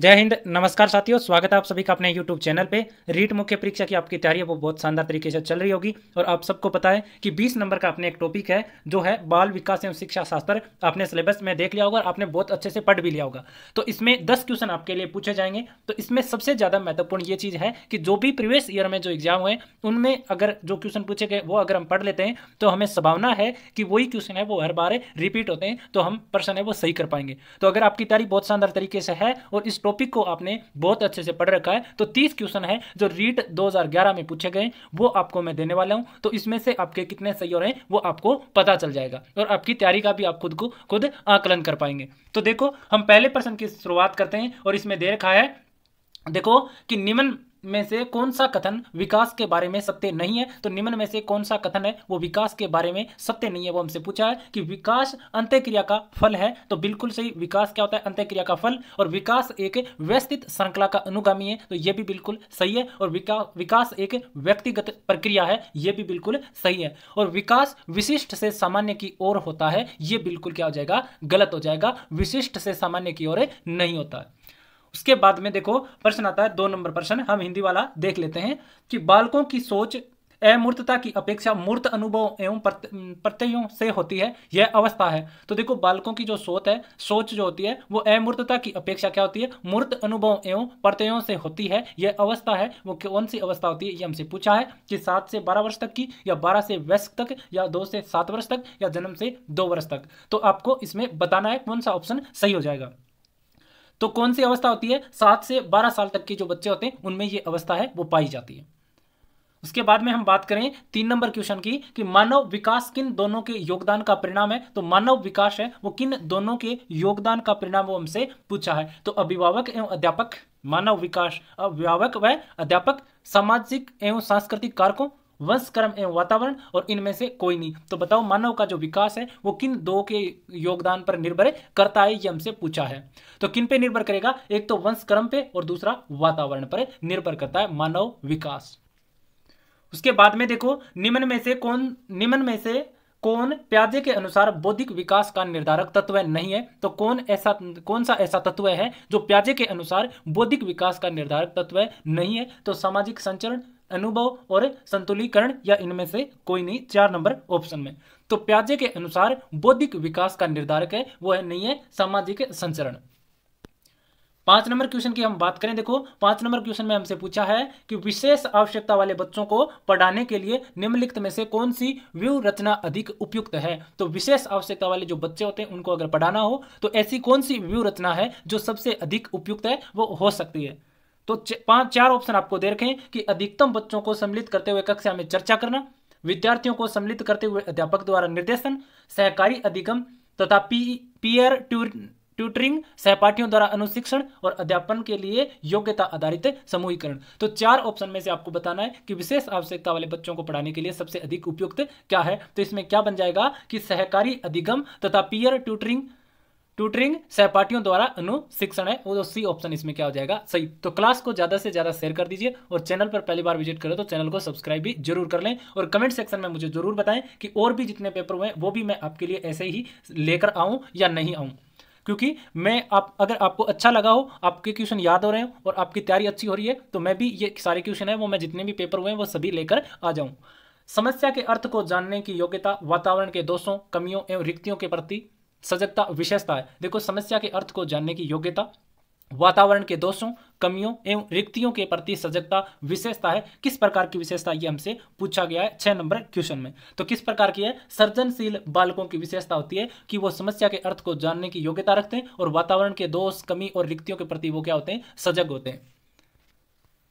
जय हिंद नमस्कार साथियों स्वागत है आप सभी का अपने YouTube चैनल पे रीट मुख्य परीक्षा की आपकी तैयारी वो बहुत शानदार तरीके से चल रही होगी और आप सबको पता है कि 20 नंबर का अपने एक टॉपिक है जो है बाल विकास एवं शिक्षा शास्त्र आपने सिलेबस में देख लिया होगा और आपने बहुत अच्छे से पढ़ भी लिया होगा तो इसमें दस क्वेश्चन आपके लिए पूछे जाएंगे तो इसमें सबसे ज़्यादा महत्वपूर्ण ये चीज़ है कि जो भी प्रीवियस ईयर में जो एग्जाम हुए उनमें अगर जो क्वेश्चन पूछे गए वो अगर हम पढ़ लेते हैं तो हमें संभावना है कि वही क्वेश्चन है वो हर बार रिपीट होते हैं तो हम प्रश्न है वो सही कर पाएंगे तो अगर आपकी तैयारी बहुत शानदार तरीके से है और इस टॉपिक को आपने बहुत अच्छे से पढ़ रखा है तो तीस क्वेश्चन है जो रीट 2011 में पूछे गए वो आपको मैं देने वाला हूँ तो इसमें से आपके कितने सही हो रहे हैं वो आपको पता चल जाएगा और आपकी तैयारी का भी आप खुद को खुद आकलन कर पाएंगे तो देखो हम पहले प्रश्न की शुरुआत करते हैं और इसमें दे रखा है देखो कि निम्न में से कौन सा कथन विकास के बारे में सत्य नहीं है तो निम्न में से कौन सा कथन है वो विकास के बारे में सत्य नहीं है वो हमसे पूछा है कि विकास अंत्यक्रिया का फल है तो बिल्कुल सही विकास क्या होता है अंत्यक्रिया का फल और विकास एक व्यस्तित श्रृंखला का अनुगामी है तो ये भी बिल्कुल सही है और विका, विकास एक व्यक्तिगत प्रक्रिया है ये भी बिल्कुल सही है और विकास विशिष्ट से सामान्य की ओर होता है ये बिल्कुल क्या हो जाएगा गलत हो जाएगा विशिष्ट से सामान्य की ओर नहीं होता है उसके बाद में देखो प्रश्न आता है दो नंबर प्रश्न हम हिंदी वाला देख लेते हैं कि बालकों की सोच अमूर्तता की अपेक्षा मूर्त अनुभव एवं प्रत्ययों से होती है यह अवस्था है तो देखो बालकों की जो सोच है सोच जो होती है वो अमूर्तता की अपेक्षा क्या होती है मूर्त अनुभव एवं प्रत्ययों से होती है यह अवस्था है वो कौन सी अवस्था होती है ये हमसे पूछा है कि सात से बारह वर्ष तक की या बारह से वयस्क तक या दो से सात वर्ष तक या जन्म से दो वर्ष तक तो आपको इसमें बताना है कौन सा ऑप्शन सही हो जाएगा तो कौन सी अवस्था होती है सात से बारह साल तक के जो बच्चे होते हैं उनमें ये अवस्था है वो पाई जाती है उसके बाद में हम बात करें तीन नंबर क्वेश्चन की कि मानव विकास किन दोनों के योगदान का परिणाम है तो मानव विकास है वो किन दोनों के योगदान का परिणाम वो हमसे पूछा है तो अभिभावक एवं अध्यापक मानव विकास अभिभावक व अध्यापक सामाजिक एवं सांस्कृतिक कारकों कर्म एवं वातावरण और इनमें से कोई नहीं तो बताओ मानव का जो विकास है वो किन दो के योगदान पर निर्भर करता है ये हमसे पूछा है तो किन पे निर्भर करेगा एक तो वंशक्रम पे और दूसरा वातावरण पर निर्भर करता है मानव विकास उसके बाद में देखो निम्न में से कौन निम्न में से कौन प्याजे के अनुसार बौद्धिक विकास का निर्धारक तत्व नहीं है तो कौन ऐसा कौन सा ऐसा तत्व है जो प्याजे के अनुसार बौद्धिक विकास का निर्धारक तत्व नहीं है तो सामाजिक संचरण अनुभव और संतुलीकरण या इनमें से कोई नहीं चार नंबर ऑप्शन में तो प्याजे के अनुसार बौद्धिक विकास का निर्धारक है वो है नहीं है सामाजिक संचरण पांच नंबर क्वेश्चन की हम बात करें देखो पांच नंबर क्वेश्चन में हमसे पूछा है कि विशेष आवश्यकता वाले बच्चों को पढ़ाने के लिए निम्नलिखित में से कौन सी व्यू रचना अधिक उपयुक्त है तो विशेष आवश्यकता वाले जो बच्चे होते हैं उनको अगर पढ़ाना हो तो ऐसी कौन सी व्यू रचना है जो सबसे अधिक उपयुक्त है वो हो सकती है तो पांच चार ऑप्शन आपको दे रखें कि अधिकतम बच्चों को सम्मिलित करते हुए कक्षा में चर्चा करना विद्यार्थियों को सम्मिलित करते हुए अध्यापक द्वारा निर्देशन सहकारी अधिगम तथा पी ट्यूटरिंग सहपाठियों द्वारा अनुशिक्षण और अध्यापन के लिए योग्यता आधारित समूहीकरण तो चार ऑप्शन में से आपको बताना है कि विशेष आवश्यकता वाले बच्चों को पढ़ाने के लिए सबसे अधिक उपयुक्त क्या है तो इसमें क्या बन जाएगा कि सहकारी अधिगम तथा पीयर ट्यूटरिंग ट्यूटरिंग सहपाठियों द्वारा अनुशिक्षण है वो सी ऑप्शन इसमें क्या हो जाएगा सही तो क्लास को ज़्यादा से ज़्यादा शेयर कर दीजिए और चैनल पर पहली बार विजिट करें तो चैनल को सब्सक्राइब भी जरूर कर लें और कमेंट सेक्शन में मुझे जरूर बताएं कि और भी जितने पेपर हुए वो भी मैं आपके लिए ऐसे ही लेकर आऊँ या नहीं आऊँ क्योंकि मैं आप अगर आपको अच्छा लगा हो आपके क्वेश्चन याद हो रहे हो और आपकी तैयारी अच्छी हो रही है तो मैं भी ये सारे क्वेश्चन है वो मैं जितने भी पेपर हुए हैं वो सभी लेकर आ जाऊँ समस्या के अर्थ को जानने की योग्यता वातावरण के दोषों कमियों एवं रिक्तियों के प्रति सजगता विशेषता है देखो समस्या के अर्थ को जानने की योग्यता वातावरण के दोषों कमियों एवं रिक्तियों के प्रति सजगता विशेषता है किस प्रकार की विशेषता ये हमसे पूछा गया है छह नंबर क्वेश्चन में तो किस प्रकार की है सर्जनशील बालकों की विशेषता होती है कि वो समस्या के अर्थ को जानने की योग्यता रखते हैं और वातावरण के दोष कमी और रिक्तियों के प्रति वो क्या होते हैं सजग होते हैं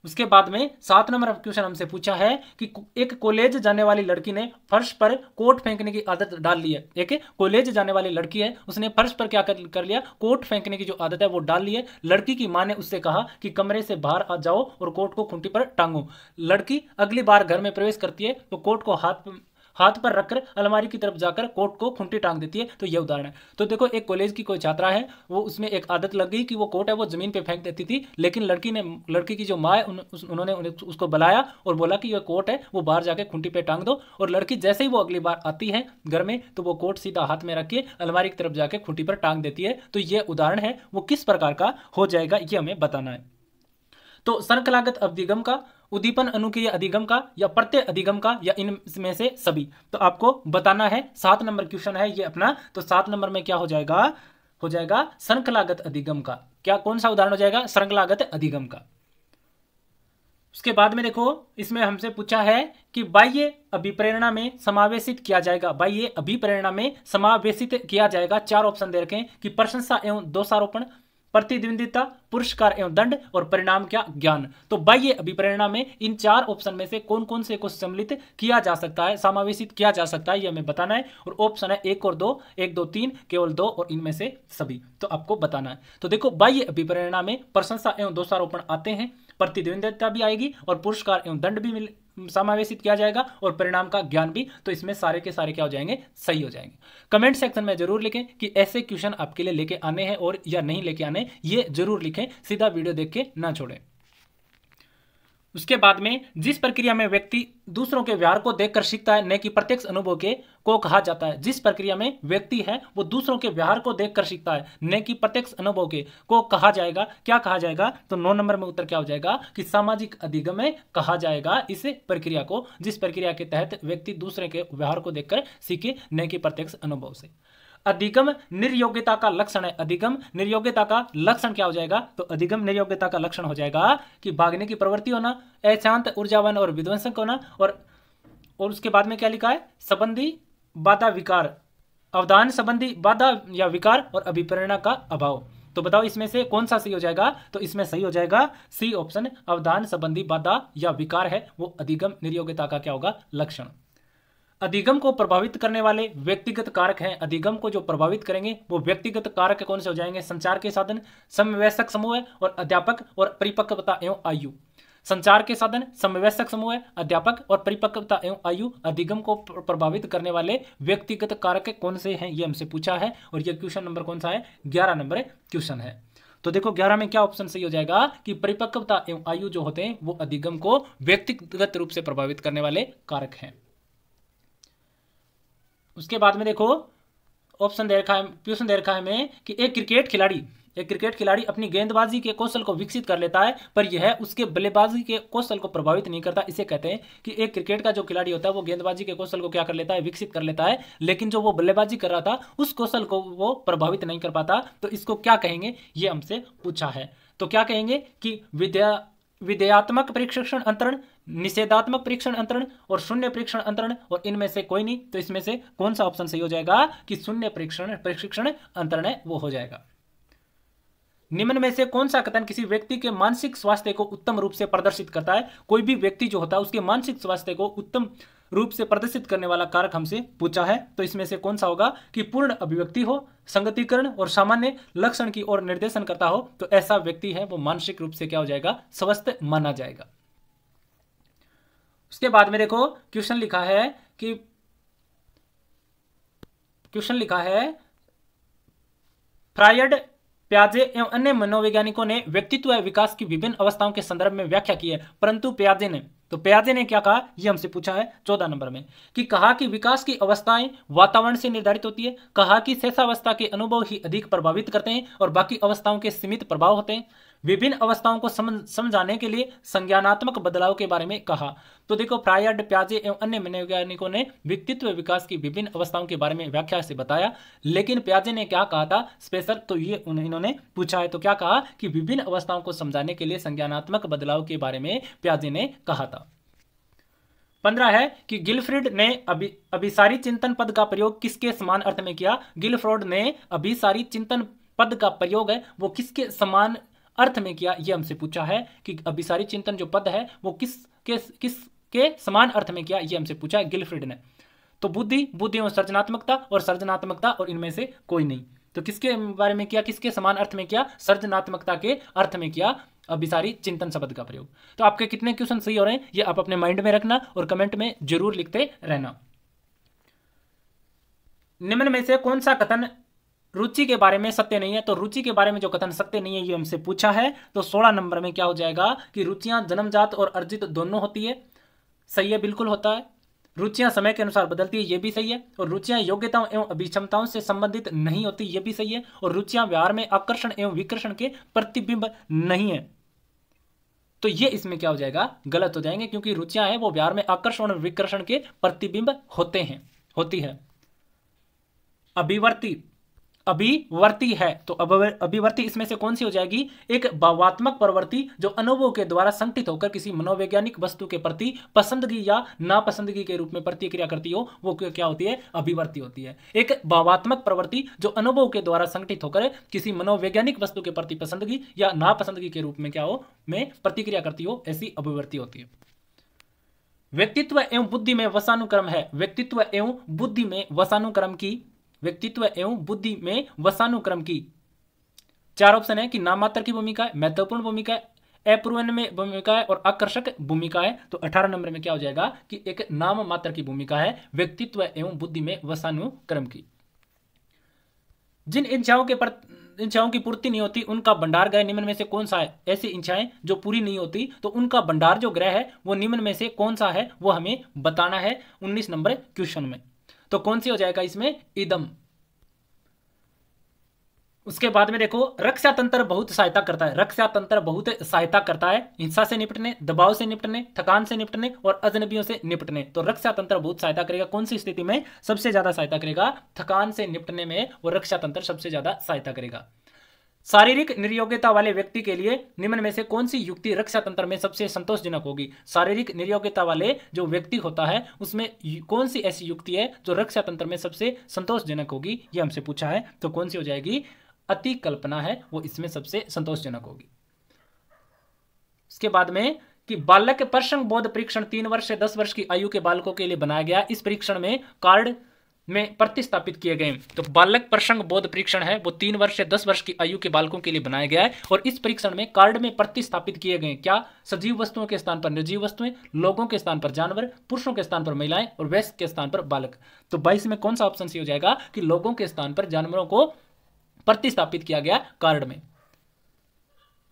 उसके बाद में सात नंबर क्वेश्चन हमसे पूछा है कि एक कॉलेज जाने वाली लड़की ने फर्श पर कोट फेंकने की आदत डाल ली है एक कॉलेज जाने वाली लड़की है उसने फर्श पर क्या कर, लिया कोट फेंकने की जो आदत है वो डाल ली है लड़की की माँ ने उससे कहा कि कमरे से बाहर आ जाओ और कोट को खूंटी पर टांगो लड़की अगली बार घर में प्रवेश करती है तो कोट को हाथ हाथ पर रखकर अलमारी की तरफ जाकर कोट को खुंटी टांग देती है तो यह उदाहरण है तो देखो एक कॉलेज की कोई छात्रा है वो उसमें एक आदत लग गई कि वो कोट है वो जमीन पर फेंक देती थी लेकिन लड़की ने लड़की की जो माँ है उन, उस, उन्होंने उसको बुलाया और बोला कि यह कोट है वो बाहर जाकर खुंटी पर टांग दो और लड़की जैसे ही वो अगली बार आती है घर में तो वो कोट सीधा हाथ में रखिए अलमारी की तरफ जाकर खुंटी पर टांग देती है तो यह उदाहरण है वो किस प्रकार का हो जाएगा ये हमें बताना है तो सर्कलागत अभिगम का उद्दीपन अनुकीय अधिगम का या प्रत्यय अधिगम का या इनमें से सभी तो आपको बताना है सात नंबर क्वेश्चन है ये अपना तो सात नंबर में क्या हो जाएगा हो जाएगा श्रृंखलागत अधिगम का क्या कौन सा उदाहरण हो जाएगा श्रृंखलागत अधिगम का उसके बाद में देखो इसमें हमसे पूछा है कि बाह्य अभिप्रेरणा में समावेशित किया जाएगा बाह्य अभिप्रेरणा में समावेशित किया जाएगा चार ऑप्शन दे रखें कि प्रशंसा एवं दोषारोपण प्रतिद्वंदिता पुरस्कार एवं दंड और परिणाम क्या ज्ञान तो बाह्य अभिप्रेरणा में इन चार ऑप्शन में से कौन कौन से को सम्मिलित किया जा सकता है समावेशित किया जा सकता है यह हमें बताना है और ऑप्शन है एक और दो एक दो तीन केवल दो और इनमें से सभी तो आपको बताना है तो देखो बाह्य अभिप्रेरणा में प्रशंसा एवं दोषारोपण आते हैं प्रतिद्वंदिता भी आएगी और पुरस्कार एवं दंड भी समावेशित किया जाएगा और परिणाम का ज्ञान भी तो इसमें सारे के सारे क्या हो जाएंगे सही हो जाएंगे कमेंट सेक्शन में जरूर लिखें कि ऐसे क्वेश्चन आपके लिए लेके आने हैं और या नहीं लेके आने ये जरूर लिखें सीधा वीडियो देख के ना छोड़ें उसके बाद में जिस प्रक्रिया में व्यक्ति दूसरों के व्यवहार को देखकर सीखता है न कि प्रत्यक्ष अनुभव के को कहा जाता है जिस प्रक्रिया में व्यक्ति है वो दूसरों के व्यवहार को देखकर सीखता है न कि प्रत्यक्ष अनुभव के को कहा जाएगा क्या कहा जाएगा तो नौ नंबर में उत्तर क्या हो जाएगा कि सामाजिक अधिगम में कहा जाएगा इस प्रक्रिया को जिस प्रक्रिया के तहत व्यक्ति दूसरे के व्यवहार को देखकर सीखे न कि प्रत्यक्ष अनुभव से अधिगम निर्योग्यता का लक्षण है अधिगम निर्योग्यता का लक्षण क्या हो जाएगा तो अधिगम निर्योग्यता का लक्षण हो जाएगा कि भागने की प्रवृत्ति होना अशांत ऊर्जावान और विध्वंसक होना और और उसके बाद में क्या लिखा है संबंधी बाधा विकार अवधान संबंधी बाधा या विकार और अभिप्रेरणा का अभाव तो बताओ इसमें से कौन सा सही हो जाएगा तो इसमें सही हो जाएगा सी ऑप्शन अवधान संबंधी बाधा या विकार है वो अधिगम निर्योग्यता का क्या होगा लक्षण अधिगम को प्रभावित करने वाले व्यक्तिगत कारक हैं अधिगम को जो प्रभावित करेंगे वो व्यक्तिगत कारक कौन से हो जाएंगे संचार के साधन समवयस्क समूह और अध्यापक और परिपक्वता एवं आयु संचार के साधन समवयस्क समूह अध्यापक और परिपक्वता एवं आयु अधिगम को प्रभावित करने वाले व्यक्तिगत कारक कौन से हैं ये हमसे पूछा है और यह क्वेश्चन नंबर कौन सा है ग्यारह नंबर क्वेश्चन है तो देखो ग्यारह में क्या ऑप्शन सही हो जाएगा कि परिपक्वता एवं आयु जो होते हैं वो अधिगम को व्यक्तिगत रूप से प्रभावित करने वाले कारक हैं उसके बाद में देखो ऑप्शन दे रखा है क्वेश्चन दे रखा है हमें कि एक क्रिकेट खिलाड़ी एक क्रिकेट खिलाड़ी अपनी गेंदबाजी के कौशल को विकसित कर लेता है पर यह उसके बल्लेबाजी के कौशल को प्रभावित नहीं करता इसे कहते हैं कि एक क्रिकेट का जो खिलाड़ी होता है वो गेंदबाजी के कौशल को क्या कर लेता है विकसित कर लेता है लेकिन जो वो बल्लेबाजी कर रहा था उस कौशल को वो प्रभावित नहीं कर पाता तो इसको क्या कहेंगे ये हमसे पूछा है तो क्या कहेंगे कि विद्या विधेयात्मक परीक्षण अंतरण निषेधात्मक परीक्षण अंतरण और शून्य परीक्षण अंतरण और इनमें से कोई नहीं तो इसमें से कौन सा ऑप्शन सही हो जाएगा कि शून्य परीक्षण प्रशिक्षण अंतरण है वो हो जाएगा निम्न में से कौन सा कथन किसी व्यक्ति के मानसिक स्वास्थ्य को उत्तम रूप से प्रदर्शित करता है कोई भी व्यक्ति जो होता है उसके मानसिक स्वास्थ्य को उत्तम रूप से प्रदर्शित करने वाला कारक हमसे पूछा है तो इसमें से कौन सा होगा कि पूर्ण अभिव्यक्ति हो संगतिकरण और सामान्य लक्षण की ओर निर्देशन करता हो तो ऐसा व्यक्ति है वो मानसिक रूप से क्या हो जाएगा स्वस्थ माना जाएगा उसके बाद में देखो क्वेश्चन लिखा है कि क्वेश्चन लिखा है फ्रायड प्याजे एवं अन्य मनोवैज्ञानिकों ने व्यक्तित्व विकास की विभिन्न अवस्थाओं के संदर्भ में व्याख्या की है परंतु प्याजे ने तो प्याजे ने क्या कहा यह हमसे पूछा है चौदह नंबर में कि कहा कि विकास की अवस्थाएं वातावरण से निर्धारित होती है कहा कि शेषावस्था के अनुभव ही अधिक प्रभावित करते हैं और बाकी अवस्थाओं के सीमित प्रभाव होते हैं विभिन्न अवस्थाओं को समझाने के लिए संज्ञानात्मक बदलाव के बारे में कहा तो देखो प्रायड प्याजे एवं अन्य मनोवैज्ञानिकों ने व्यक्तित्व विकास की विभिन्न अवस्थाओं के बारे में व्याख्या से बताया लेकिन प्याजे ने क्या कहा था स्पेशल तो ये इन्होंने पूछा है तो क्या कहा कि विभिन्न अवस्थाओं को समझाने के लिए संज्ञानात्मक बदलाव के बारे में प्याजे ने कहा था पंद्रह है कि गिलफ्रिड ने अभि अभिसारी चिंतन पद का प्रयोग किसके समान अर्थ में किया गिलफ्रोड ने अभिसारी चिंतन पद का प्रयोग है वो किसके समान अर्थ में किया यह हमसे पूछा है कि अभिसारी चिंतन जो पद है वो किस के किस के समान अर्थ में किया यह हमसे पूछा है गिलफ्रिड ने तो बुद्धि बुद्धि और सर्जनात्मकता और सर्जनात्मकता और इनमें से कोई नहीं तो किसके बारे में किया किसके समान अर्थ में किया सर्जनात्मकता के अर्थ में किया अभिसारी चिंतन शब्द का प्रयोग तो आपके कितने क्वेश्चन सही हो रहे हैं ये आप अपने माइंड में रखना और कमेंट में जरूर लिखते रहना निम्न में से कौन सा कथन रुचि के बारे में सत्य नहीं है तो रुचि के बारे में जो कथन सत्य नहीं है ये हमसे पूछा है तो सोलह नंबर में क्या हो जाएगा कि रुचियां जन्मजात और अर्जित दोनों होती है सही है बिल्कुल होता है रुचियां समय के अनुसार बदलती है ये भी सही है और रुचियां योग्यताओं एवं अभिक्षमताओं से संबंधित नहीं होती ये भी सही है और रुचियां व्यवहार में आकर्षण एवं विकर्षण के प्रतिबिंब नहीं है तो ये इसमें क्या हो जाएगा गलत हो जाएंगे क्योंकि रुचियां हैं वो व्यवहार में आकर्षण और विकर्षण के प्रतिबिंब होते हैं होती है अभिवर्ती अभिवर्ती है तो अभिवर्ती इसमें से कौन सी हो जाएगी एक भावात्मक प्रवृत्ति जो अनुभव के द्वारा संगठित होकर किसी मनोवैज्ञानिक वस्तु के प्रति पसंदगी या नापसंदगी के रूप में प्रतिक्रिया करती हो वो क्या होती है अभिवर्ती होती है एक भावात्मक प्रवृत्ति जो अनुभव के द्वारा संगठित होकर किसी मनोवैज्ञानिक वस्तु के प्रति पसंदगी या नापसंदगी के रूप में क्या हो में प्रतिक्रिया करती हो ऐसी अभिवर्ती होती है व्यक्तित्व एवं बुद्धि में वसानुक्रम है व्यक्तित्व एवं बुद्धि में वसानुक्रम की व्यक्तित्व एवं बुद्धि में वसानुक्रम की चार ऑप्शन है कि नामात्र की भूमिका है महत्वपूर्ण भूमिका है अपूर्वन में भूमिका है और आकर्षक भूमिका है तो अठारह नंबर में क्या हो जाएगा कि एक नाम मात्र की भूमिका है व्यक्तित्व एवं बुद्धि में वसानुक्रम की जिन इच्छाओं के इच्छाओं की पूर्ति नहीं होती उनका भंडार ग्रह निम्न में से कौन सा है ऐसी इच्छाएं जो पूरी नहीं होती तो उनका भंडार जो ग्रह है वो निम्न में से कौन सा है वो हमें बताना है उन्नीस नंबर क्वेश्चन में तो कौन सी हो जाएगा इसमें इदम उसके बाद में देखो रक्षा तंत्र बहुत सहायता करता है रक्षा तंत्र बहुत सहायता करता है हिंसा से निपटने दबाव से निपटने थकान से निपटने और अजनबियों से निपटने तो रक्षा तंत्र बहुत सहायता करेगा कौन सी स्थिति में सबसे ज्यादा सहायता करेगा थकान से निपटने में और रक्षा तंत्र सबसे ज्यादा सहायता करेगा शारीरिक निर्योग्यता वाले व्यक्ति के लिए निम्न में से कौन सी युक्ति रक्षा तंत्र में सबसे संतोषजनक होगी शारीरिक निर्योग्यता वाले जो व्यक्ति होता है उसमें कौन सी ऐसी युक्ति है जो रक्षा तंत्र में सबसे संतोषजनक होगी ये हमसे पूछा है तो कौन सी हो जाएगी अति कल्पना है वो इसमें सबसे संतोषजनक होगी इसके बाद में कि बालक प्रसंग बोध परीक्षण तीन वर्ष से दस वर्ष की आयु के बालकों के लिए बनाया गया इस परीक्षण में कार्ड में प्रतिस्थापित किए गए तो बालक प्रसंग बोध परीक्षण है वो तीन वर्ष से दस वर्ष की आयु के बालकों के लिए बनाया गया है और इस परीक्षण में कार्ड में प्रतिस्थापित किए गए क्या सजीव वस्तुओं के स्थान पर निर्जीव वस्तुएं लोगों के स्थान पर जानवर पुरुषों के स्थान पर महिलाएं और वैश्य के स्थान पर बालक तो बाईस में कौन सा ऑप्शन सी हो जाएगा कि लोगों के स्थान पर जानवरों को प्रतिस्थापित किया गया कार्ड में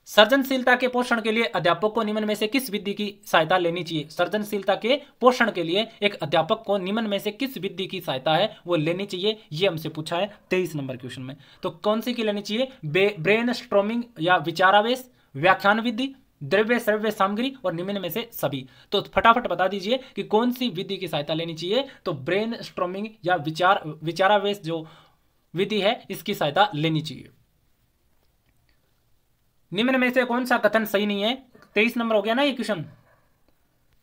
सर्जनशीलता के पोषण के लिए अध्यापक को निम्न में से किस विधि की सहायता लेनी चाहिए सर्जनशीलता के पोषण के लिए एक अध्यापक को निम्न में से किस विधि की सहायता है वो लेनी चाहिए ये हमसे पूछा है तेईस नंबर क्वेश्चन में तो कौन सी की लेनी चाहिए ब्रेन स्ट्रोमिंग या विचारावेश व्याख्यान विधि द्रव्य सर्व्य सामग्री और निम्न में से सभी तो फटाफट बता दीजिए कि कौन सी विधि की सहायता लेनी चाहिए तो ब्रेन स्ट्रोमिंग या विचार विचारावेश जो विधि है इसकी सहायता लेनी चाहिए निम्न में से कौन सा कथन सही नहीं है तेईस नंबर हो गया ना ये क्वेश्चन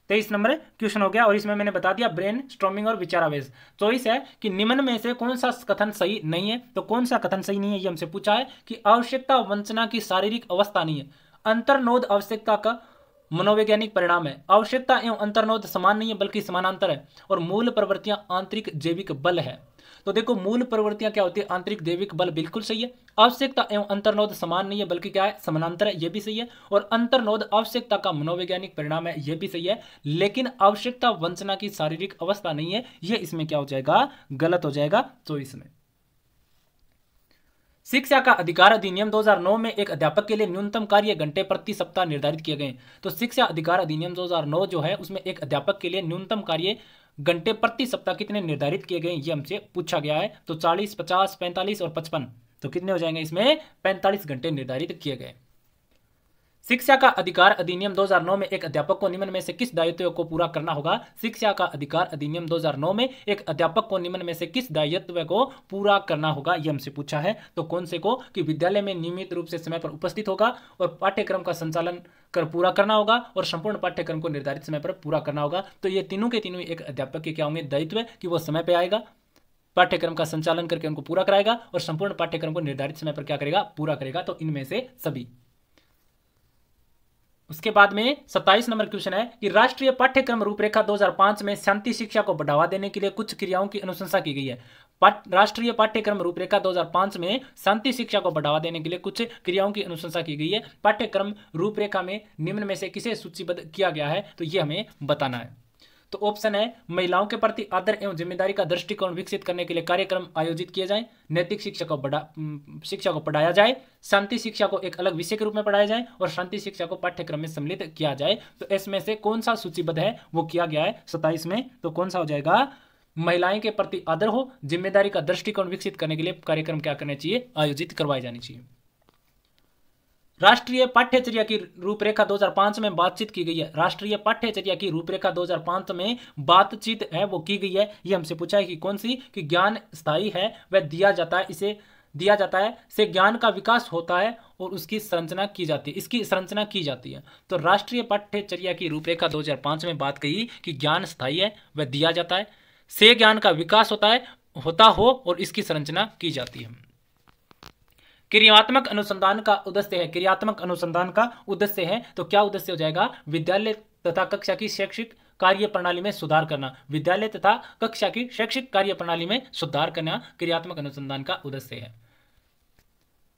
तेईस नंबर क्वेश्चन हो गया और इसमें मैंने बता दिया ब्रेन स्ट्रोमिंग और विचारावेश चॉइस तो है कि निम्न में से कौन सा कथन सही नहीं है तो कौन सा कथन सही नहीं है ये हमसे पूछा है कि आवश्यकता वंचना की शारीरिक अवस्था नहीं है अंतर्नोद आवश्यकता का मनोवैज्ञानिक परिणाम है आवश्यकता एवं अंतर्नोद समान नहीं है बल्कि समानांतर है और मूल प्रवृत्तियां आंतरिक जैविक बल है तो देखो मूल प्रवृत्तियां क्या होती है आंतरिक देविक बल बिल्कुल सही है आवश्यकता एवं अंतर्नोद समान नहीं है बल्कि क्या है समानांतर है यह भी सही है और अंतर्नोद आवश्यकता का मनोवैज्ञानिक परिणाम है यह भी सही है लेकिन आवश्यकता वंचना की शारीरिक अवस्था नहीं है यह इसमें क्या हो जाएगा गलत हो जाएगा तो इसमें शिक्षा का अधिकार अधिनियम 2009 में एक अध्यापक के लिए न्यूनतम कार्य घंटे प्रति सप्ताह निर्धारित किए गए तो शिक्षा अधिकार अधिनियम 2009 जो है उसमें एक अध्यापक के लिए न्यूनतम कार्य घंटे प्रति सप्ताह कितने निर्धारित किए गए ये हमसे पूछा गया है तो चालीस पचास पैंतालीस और पचपन तो कितने हो जाएंगे इसमें पैंतालीस घंटे निर्धारित किए गए शिक्षा का अधिकार अधिनियम 2009 में एक अध्यापक को निम्न में से किस दायित्व को पूरा करना होगा शिक्षा का अधिकार अधिनियम 2009 में एक अध्यापक को निम्न में से किस दायित्व को पूरा करना होगा यह हमसे पूछा है तो कौन से को कि विद्यालय में नियमित रूप से समय पर उपस्थित होगा और पाठ्यक्रम का संचालन कर पूरा करना होगा और संपूर्ण पाठ्यक्रम को निर्धारित समय पर पूरा करना होगा तो ये तीनों के तीनों एक अध्यापक के क्या होंगे दायित्व कि वो समय पर आएगा पाठ्यक्रम का संचालन करके उनको पूरा कराएगा और संपूर्ण पाठ्यक्रम को निर्धारित समय पर क्या करेगा पूरा करेगा तो इनमें से सभी उसके बाद में 27 नंबर क्वेश्चन है कि राष्ट्रीय पाठ्यक्रम रूपरेखा 2005 में शांति शिक्षा को बढ़ावा देने के लिए कुछ क्रियाओं की अनुशंसा की गई है राष्ट्रीय पाठ्यक्रम रूपरेखा 2005 में शांति शिक्षा को बढ़ावा देने के लिए कुछ क्रियाओं की अनुशंसा की गई है पाठ्यक्रम रूपरेखा में निम्न में से किसे सूचीबद्ध किया गया है तो ये हमें बताना है तो ऑप्शन है महिलाओं के प्रति आदर एवं जिम्मेदारी का दृष्टिकोण विकसित करने के लिए कार्यक्रम आयोजित किए जाए नैतिक शिक्षा को बढ़ा शिक्षा को पढ़ाया जाए शांति शिक्षा को एक अलग विषय के रूप में पढ़ाया जाए और शांति शिक्षा को पाठ्यक्रम में सम्मिलित किया जाए तो इसमें से कौन सा सूचीबद्ध है वो किया गया है सताइस में तो कौन सा हो जाएगा महिलाएं के प्रति आदर हो जिम्मेदारी का दृष्टिकोण विकसित करने के लिए कार्यक्रम क्या करने चाहिए आयोजित करवाए जाने चाहिए राष्ट्रीय पाठ्यचर्या की रूपरेखा 2005 में बातचीत की गई है राष्ट्रीय पाठ्यचर्या की रूपरेखा 2005 में बातचीत है वो की गई है ये हमसे पूछा है कि कौन सी कि ज्ञान स्थायी है वह दिया जाता है इसे दिया जाता है से ज्ञान का विकास होता है और उसकी संरचना की जाती है इसकी संरचना की जाती है तो राष्ट्रीय पाठ्यचर्या की रूपरेखा दो में बात कही कि ज्ञान स्थायी है वह दिया जाता है से ज्ञान का विकास होता है होता हो और इसकी संरचना की जाती है क्रियात्मक अनुसंधान का उद्देश्य है क्रियात्मक अनुसंधान का उद्देश्य है तो क्या उद्देश्य हो जाएगा विद्यालय तथा कक्षा की शैक्षिक कार्य प्रणाली में सुधार करना विद्यालय तथा कक्षा की शैक्षिक कार्य प्रणाली में सुधार करना क्रियात्मक अनुसंधान का उद्देश्य है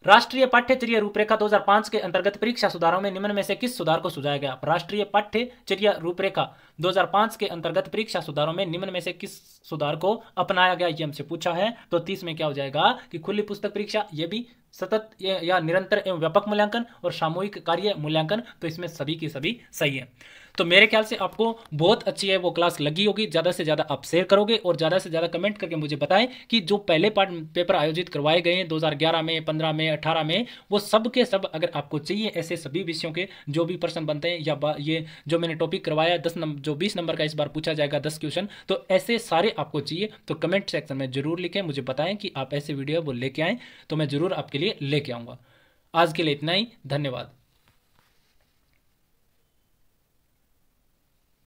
राष्ट्रीय पाठ्यचर्या रूपरेखा 2005 के अंतर्गत परीक्षा सुधारों में निम्न में से किस सुधार को सुझाया गया राष्ट्रीय पाठ्यचर्या रूपरेखा 2005 के अंतर्गत परीक्षा सुधारों में निम्न में से किस सुधार को अपनाया गया ये हमसे पूछा है तो तीस में क्या हो जाएगा कि खुली पुस्तक परीक्षा ये भी सतत या निरंतर एवं व्यापक मूल्यांकन और सामूहिक कार्य मूल्यांकन तो इसमें सभी की सभी सही है तो मेरे ख्याल से आपको बहुत अच्छी है वो क्लास लगी होगी ज़्यादा से ज़्यादा आप शेयर करोगे और ज़्यादा से ज़्यादा कमेंट करके मुझे बताएं कि जो पहले पार्ट पेपर आयोजित करवाए गए हैं 2011 में 15 में 18 में वो सब के सब अगर आपको चाहिए ऐसे सभी विषयों के जो भी प्रश्न बनते हैं या ये जो मैंने टॉपिक करवाया दस नंबर जो बीस नंबर का इस बार पूछा जाएगा दस क्वेश्चन तो ऐसे सारे आपको चाहिए तो कमेंट सेक्शन में ज़रूर लिखें मुझे बताएं कि आप ऐसे वीडियो वो लेके आएँ तो मैं ज़रूर आपके लिए लेके आऊँगा आज के लिए इतना ही धन्यवाद